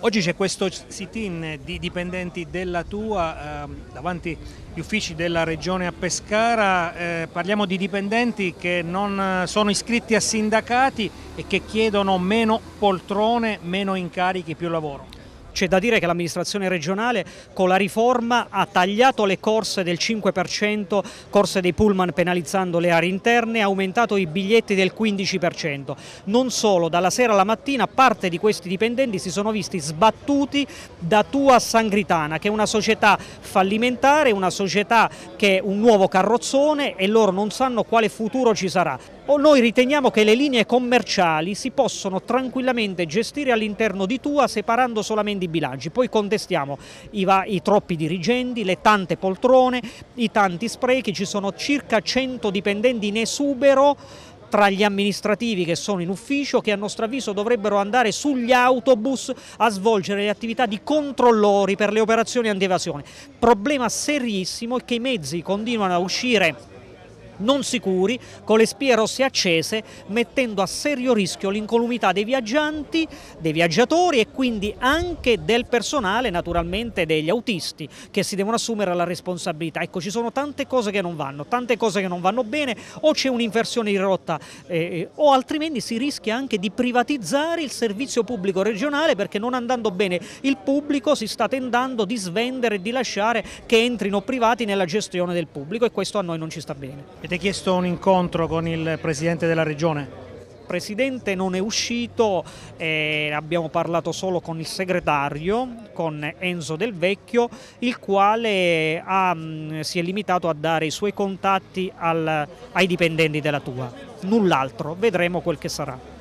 Oggi c'è questo sit-in di dipendenti della tua eh, davanti agli uffici della Regione a Pescara, eh, parliamo di dipendenti che non eh, sono iscritti a sindacati e che chiedono meno poltrone, meno incarichi, più lavoro. C'è da dire che l'amministrazione regionale con la riforma ha tagliato le corse del 5%, corse dei pullman penalizzando le aree interne, ha aumentato i biglietti del 15%. Non solo, dalla sera alla mattina parte di questi dipendenti si sono visti sbattuti da Tua Sangritana, che è una società fallimentare, una società che è un nuovo carrozzone e loro non sanno quale futuro ci sarà. O noi riteniamo che le linee commerciali si possono tranquillamente gestire all'interno di Tua separando solamente i di bilanci. Poi contestiamo i, i troppi dirigenti, le tante poltrone, i tanti sprechi, ci sono circa 100 dipendenti in esubero tra gli amministrativi che sono in ufficio che a nostro avviso dovrebbero andare sugli autobus a svolgere le attività di controllori per le operazioni antievasione. Problema serissimo è che i mezzi continuano a uscire non sicuri, con le spie rosse accese, mettendo a serio rischio l'incolumità dei viaggianti, dei viaggiatori e quindi anche del personale, naturalmente degli autisti, che si devono assumere la responsabilità. Ecco, ci sono tante cose che non vanno, tante cose che non vanno bene, o c'è un'inversione di rotta, eh, o altrimenti si rischia anche di privatizzare il servizio pubblico regionale perché non andando bene il pubblico si sta tentando di svendere e di lasciare che entrino privati nella gestione del pubblico e questo a noi non ci sta bene. Avete chiesto un incontro con il Presidente della Regione? presidente non è uscito, eh, abbiamo parlato solo con il segretario, con Enzo Del Vecchio, il quale eh, ha, mh, mm, si è limitato a dare i suoi contatti al, ai dipendenti della tua. Null'altro, vedremo quel che sarà.